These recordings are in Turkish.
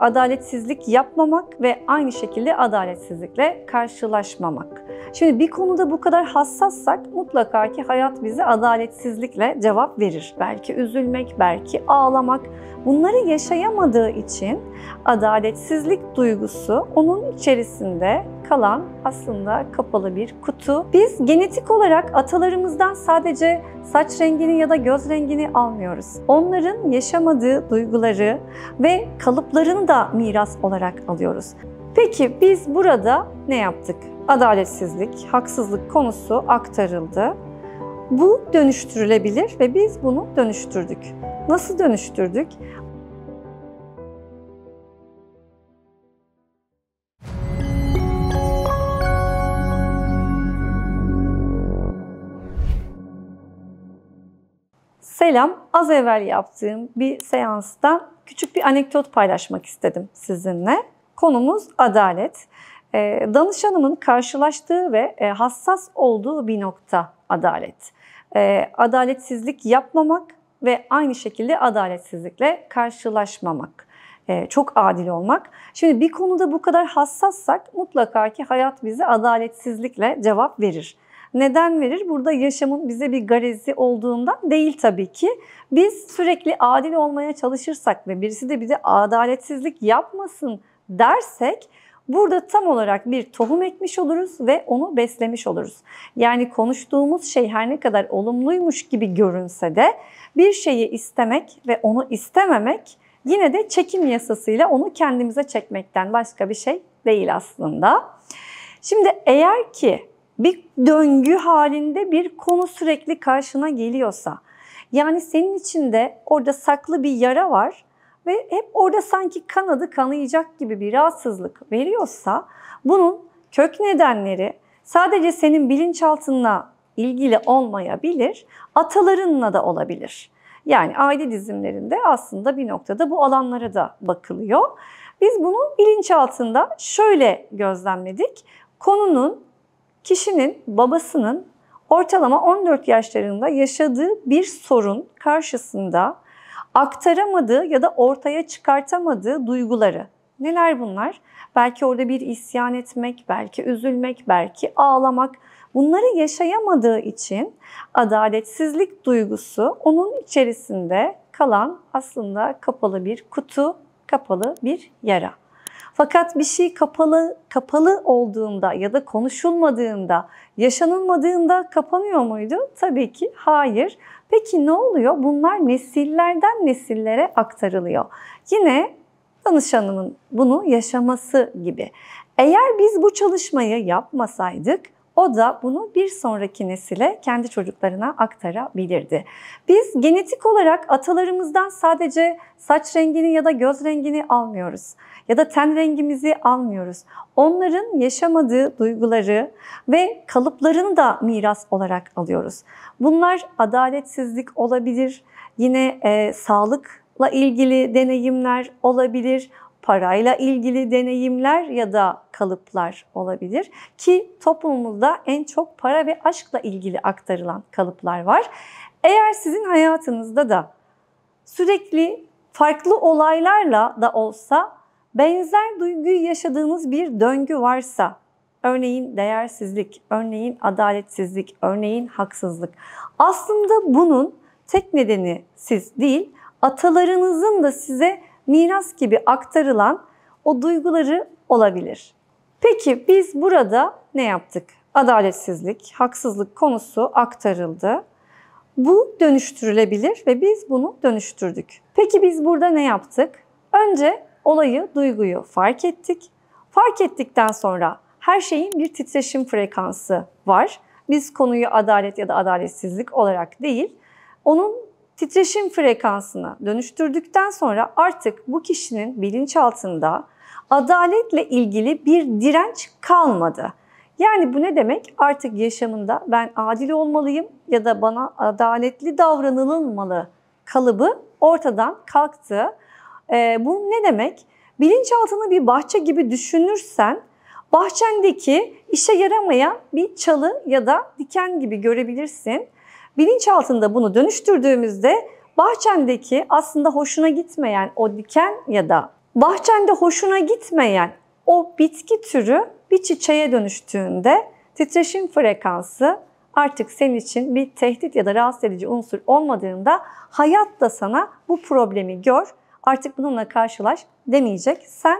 adaletsizlik yapmamak ve aynı şekilde adaletsizlikle karşılaşmamak. Şimdi bir konuda bu kadar hassassak mutlaka ki hayat bize adaletsizlikle cevap verir. Belki üzülmek, belki ağlamak. Bunları yaşayamadığı için adaletsizlik duygusu onun içerisinde kalan aslında kapalı bir kutu. Biz genetik olarak atalarımızdan sadece saç rengini ya da göz rengini almıyoruz. Onların yaşamadığı duyguları ve kalıplarını da miras olarak alıyoruz. Peki biz burada ne yaptık? Adaletsizlik, haksızlık konusu aktarıldı. Bu dönüştürülebilir ve biz bunu dönüştürdük. Nasıl dönüştürdük? Selam. Az evvel yaptığım bir seansta küçük bir anekdot paylaşmak istedim sizinle. Konumuz adalet. Ee, danışanımın karşılaştığı ve e, hassas olduğu bir nokta adalet. Ee, adaletsizlik yapmamak ve aynı şekilde adaletsizlikle karşılaşmamak. Ee, çok adil olmak. Şimdi bir konuda bu kadar hassassak mutlaka ki hayat bize adaletsizlikle cevap verir neden verir? Burada yaşamın bize bir garezi olduğundan değil tabii ki. Biz sürekli adil olmaya çalışırsak ve birisi de bize adaletsizlik yapmasın dersek Burada tam olarak bir tohum ekmiş oluruz ve onu beslemiş oluruz. Yani konuştuğumuz şey her ne kadar olumluymuş gibi görünse de bir şeyi istemek ve onu istememek yine de çekim yasasıyla onu kendimize çekmekten başka bir şey değil aslında. Şimdi eğer ki bir döngü halinde bir konu sürekli karşına geliyorsa yani senin içinde orada saklı bir yara var ve hep orada sanki kanadı kanayacak gibi bir rahatsızlık veriyorsa bunun kök nedenleri sadece senin bilinçaltınla ilgili olmayabilir, atalarınla da olabilir. Yani aile dizimlerinde aslında bir noktada bu alanlara da bakılıyor. Biz bunu bilinçaltında şöyle gözlemledik. Konunun kişinin babasının ortalama 14 yaşlarında yaşadığı bir sorun karşısında aktaramadığı ya da ortaya çıkartamadığı duyguları. Neler bunlar? Belki orada bir isyan etmek, belki üzülmek, belki ağlamak. Bunları yaşayamadığı için adaletsizlik duygusu onun içerisinde kalan aslında kapalı bir kutu, kapalı bir yara. Fakat bir şey kapalı kapalı olduğunda ya da konuşulmadığında, yaşanılmadığında kapanıyor muydu? Tabii ki hayır. Peki ne oluyor? Bunlar nesillerden nesillere aktarılıyor. Yine danışanımın bunu yaşaması gibi. Eğer biz bu çalışmayı yapmasaydık o da bunu bir sonraki nesile kendi çocuklarına aktarabilirdi. Biz genetik olarak atalarımızdan sadece saç rengini ya da göz rengini almıyoruz ya da ten rengimizi almıyoruz. Onların yaşamadığı duyguları ve kalıplarını da miras olarak alıyoruz. Bunlar adaletsizlik olabilir, yine e, sağlıkla ilgili deneyimler olabilir, parayla ilgili deneyimler ya da kalıplar olabilir ki toplumumuzda en çok para ve aşkla ilgili aktarılan kalıplar var. Eğer sizin hayatınızda da sürekli farklı olaylarla da olsa benzer duyguyu yaşadığınız bir döngü varsa örneğin değersizlik, örneğin adaletsizlik, örneğin haksızlık. Aslında bunun tek nedeni siz değil, atalarınızın da size miras gibi aktarılan o duyguları olabilir. Peki biz burada ne yaptık? Adaletsizlik, haksızlık konusu aktarıldı. Bu dönüştürülebilir ve biz bunu dönüştürdük. Peki biz burada ne yaptık? Önce olayı, duyguyu fark ettik. Fark ettikten sonra her şeyin bir titreşim frekansı var. Biz konuyu adalet ya da adaletsizlik olarak değil, onun titreşim frekansına dönüştürdükten sonra artık bu kişinin bilinçaltında adaletle ilgili bir direnç kalmadı. Yani bu ne demek? Artık yaşamında ben adil olmalıyım ya da bana adaletli davranılmalı kalıbı ortadan kalktı. E, bu ne demek? Bilinçaltını bir bahçe gibi düşünürsen bahçendeki işe yaramayan bir çalı ya da diken gibi görebilirsin. Bilinçaltında bunu dönüştürdüğümüzde bahçendeki aslında hoşuna gitmeyen o diken ya da bahçende hoşuna gitmeyen o bitki türü bir çiçeğe dönüştüğünde titreşim frekansı artık senin için bir tehdit ya da rahatsız edici unsur olmadığında hayat da sana bu problemi gör, artık bununla karşılaş demeyecek. Sen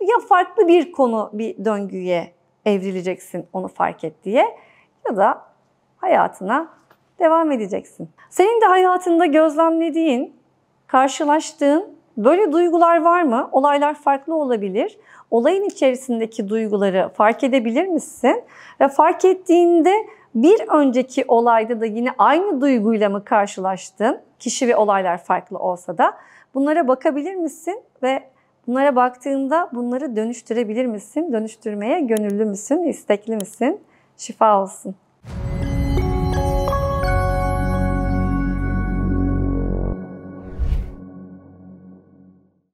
ya farklı bir konu bir döngüye evrileceksin onu fark et diye ya da hayatına devam edeceksin. Senin de hayatında gözlemlediğin, karşılaştığın böyle duygular var mı? Olaylar farklı olabilir. Olayın içerisindeki duyguları fark edebilir misin? Ve fark ettiğinde bir önceki olayda da yine aynı duyguyla mı karşılaştın? Kişi ve olaylar farklı olsa da bunlara bakabilir misin ve bunlara baktığında bunları dönüştürebilir misin? Dönüştürmeye gönüllü müsün? İstekli misin? Şifa olsun.